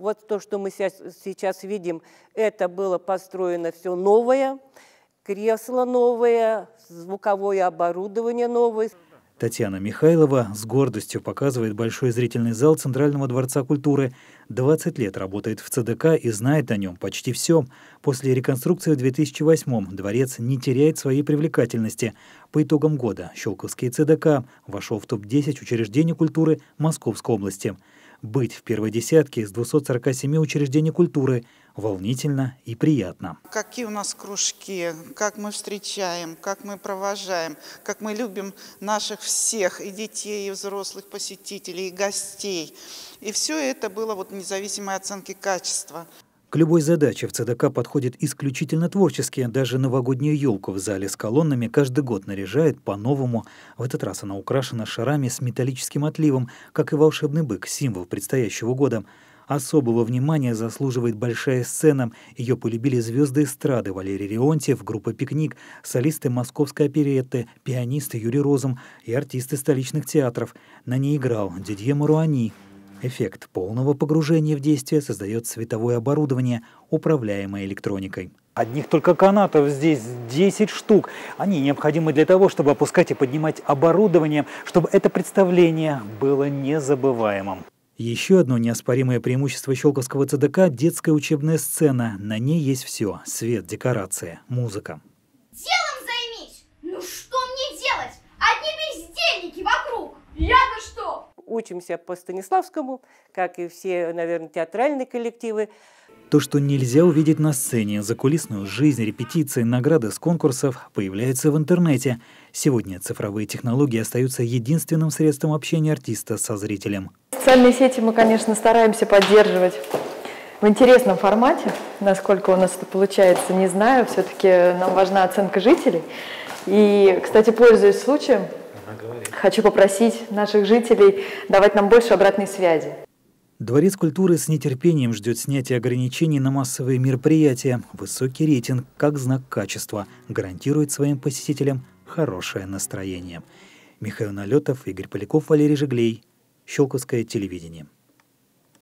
вот то, что мы сейчас видим, это было построено все новое, кресло новое, звуковое оборудование новое. Татьяна Михайлова с гордостью показывает большой зрительный зал Центрального дворца культуры. 20 лет работает в ЦДК и знает о нем почти все. После реконструкции в 2008-м дворец не теряет своей привлекательности. По итогам года Щелковский ЦДК вошел в топ-10 учреждений культуры Московской области. Быть в первой десятке из 247 учреждений культуры волнительно и приятно. Какие у нас кружки, как мы встречаем, как мы провожаем, как мы любим наших всех, и детей, и взрослых посетителей, и гостей. И все это было вот независимой оценки качества. К любой задаче в ЦДК подходит исключительно творчески, даже новогоднюю елку в зале с колоннами каждый год наряжает по-новому. В этот раз она украшена шарами с металлическим отливом, как и волшебный бык, символ предстоящего года. Особого внимания заслуживает большая сцена. Ее полюбили звезды эстрады Валерий Леонтьев, группа «Пикник», солисты московской оперетты, пианисты Юрий Розум и артисты столичных театров. На ней играл Дидье Маруани, Эффект полного погружения в действие создает световое оборудование, управляемое электроникой. Одних только канатов здесь 10 штук. Они необходимы для того, чтобы опускать и поднимать оборудование, чтобы это представление было незабываемым. Еще одно неоспоримое преимущество Щелковского ЦДК – детская учебная сцена. На ней есть все – свет, декорация, музыка. учимся по Станиславскому, как и все, наверное, театральные коллективы. То, что нельзя увидеть на сцене, закулисную жизнь, репетиции, награды с конкурсов, появляется в интернете. Сегодня цифровые технологии остаются единственным средством общения артиста со зрителем. Социальные сети мы, конечно, стараемся поддерживать в интересном формате. Насколько у нас это получается, не знаю. Все-таки нам важна оценка жителей. И, кстати, пользуясь случаем, Хочу попросить наших жителей давать нам больше обратной связи. Дворец культуры с нетерпением ждет снятия ограничений на массовые мероприятия. Высокий рейтинг как знак качества гарантирует своим посетителям хорошее настроение. Михаил Налетов, Игорь Поляков, Валерий Жиглей. Щелковское телевидение.